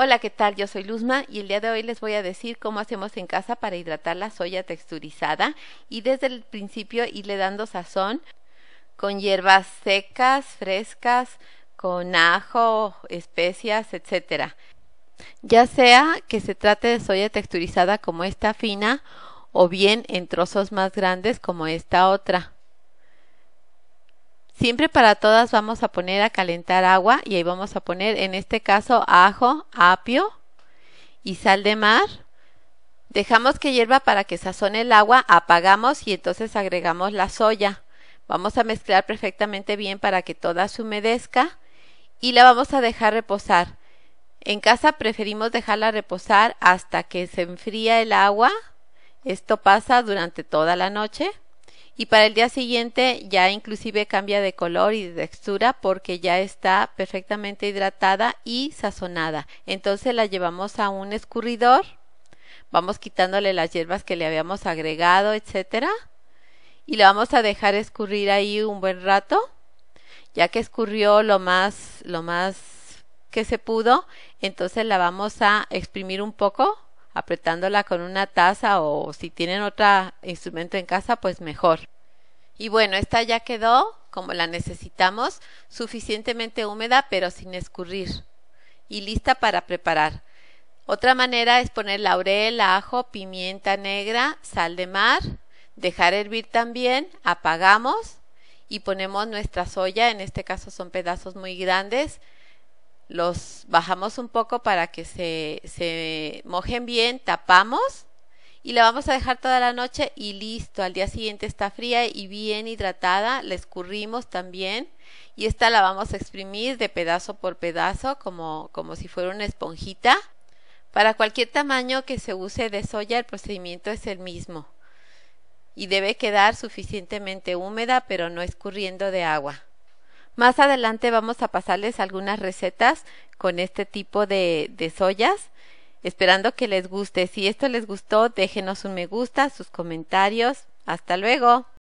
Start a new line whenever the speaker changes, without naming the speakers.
Hola, ¿qué tal? Yo soy Luzma y el día de hoy les voy a decir cómo hacemos en casa para hidratar la soya texturizada y desde el principio irle dando sazón con hierbas secas, frescas, con ajo, especias, etcétera. Ya sea que se trate de soya texturizada como esta fina o bien en trozos más grandes como esta otra. Siempre para todas vamos a poner a calentar agua y ahí vamos a poner en este caso ajo, apio y sal de mar. Dejamos que hierva para que sazone el agua, apagamos y entonces agregamos la soya. Vamos a mezclar perfectamente bien para que toda se humedezca y la vamos a dejar reposar. En casa preferimos dejarla reposar hasta que se enfría el agua. Esto pasa durante toda la noche y para el día siguiente ya inclusive cambia de color y de textura porque ya está perfectamente hidratada y sazonada. Entonces la llevamos a un escurridor, vamos quitándole las hierbas que le habíamos agregado, etcétera, y la vamos a dejar escurrir ahí un buen rato. Ya que escurrió lo más lo más que se pudo, entonces la vamos a exprimir un poco apretándola con una taza o si tienen otro instrumento en casa, pues mejor. Y bueno, esta ya quedó como la necesitamos, suficientemente húmeda pero sin escurrir y lista para preparar. Otra manera es poner laurel, ajo, pimienta negra, sal de mar, dejar hervir también, apagamos y ponemos nuestra soya, en este caso son pedazos muy grandes, los bajamos un poco para que se, se mojen bien, tapamos y la vamos a dejar toda la noche y listo. Al día siguiente está fría y bien hidratada, la escurrimos también y esta la vamos a exprimir de pedazo por pedazo como, como si fuera una esponjita. Para cualquier tamaño que se use de soya el procedimiento es el mismo y debe quedar suficientemente húmeda pero no escurriendo de agua. Más adelante vamos a pasarles algunas recetas con este tipo de, de soyas esperando que les guste. Si esto les gustó, déjenos un me gusta, sus comentarios. Hasta luego.